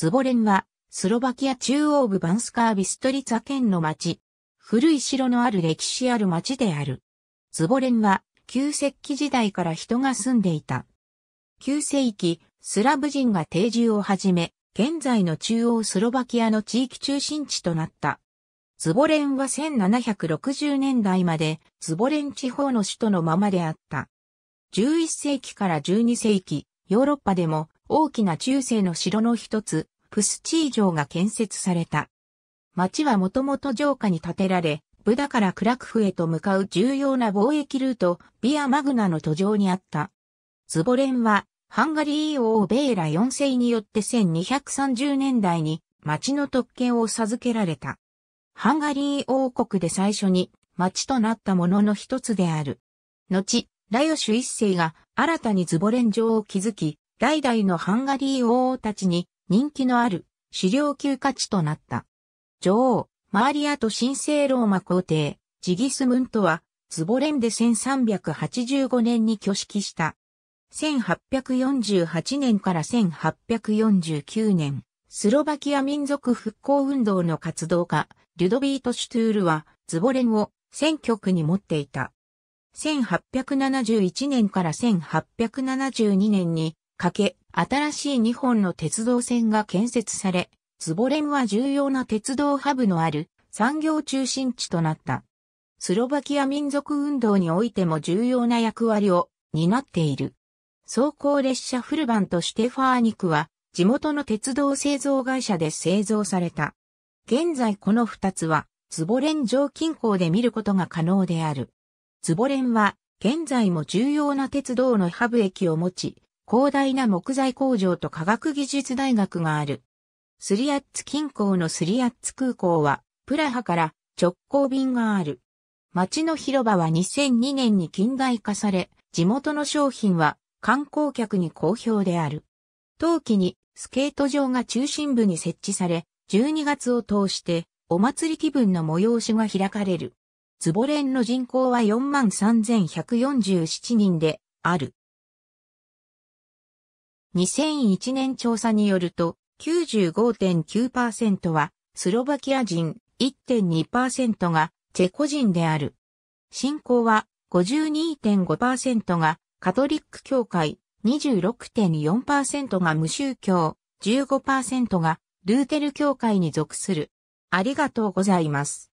ズボレンは、スロバキア中央部バンスカービストリツァ県の町。古い城のある歴史ある町である。ズボレンは、旧石器時代から人が住んでいた。旧世紀、スラブ人が定住を始め、現在の中央スロバキアの地域中心地となった。ズボレンは1760年代までズボレン地方の首都のままであった。11世紀から12世紀、ヨーロッパでも大きな中世の城の一つ、プスチー城が建設された。町はもともと城下に建てられ、ブダからクラクフへと向かう重要な貿易ルート、ビアマグナの途上にあった。ズボレンは、ハンガリー王ベーラ4世によって1230年代に町の特権を授けられた。ハンガリー王国で最初に町となったものの一つである。後、ラヨシュ一世が新たにズボレン城を築き、代々のハンガリー王たちに人気のある狩猟級価値となった。女王、マーリアと神聖ローマ皇帝、ジギスムントは、ズボレンで1385年に挙式した。1848年から1849年、スロバキア民族復興運動の活動家、リュドビート・シュトゥールは、ズボレンを選挙区に持っていた。1871年から1872年に、かけ、新しい日本の鉄道線が建設され、ズボレンは重要な鉄道ハブのある産業中心地となった。スロバキア民族運動においても重要な役割を担っている。走行列車フルバンとシテファーニクは地元の鉄道製造会社で製造された。現在この二つはズボレン上近郊で見ることが可能である。ズボレンは現在も重要な鉄道のハブ駅を持ち、広大な木材工場と科学技術大学がある。スリアッツ近郊のスリアッツ空港は、プラハから直行便がある。街の広場は2002年に近代化され、地元の商品は観光客に好評である。冬季にスケート場が中心部に設置され、12月を通してお祭り気分の催しが開かれる。ズボレンの人口は43,147人である。2001年調査によると、95.9%はスロバキア人、1.2%がチェコ人である。信仰は52.5%がカトリック教会、26.4%が無宗教、15%がルーテル教会に属する。ありがとうございます。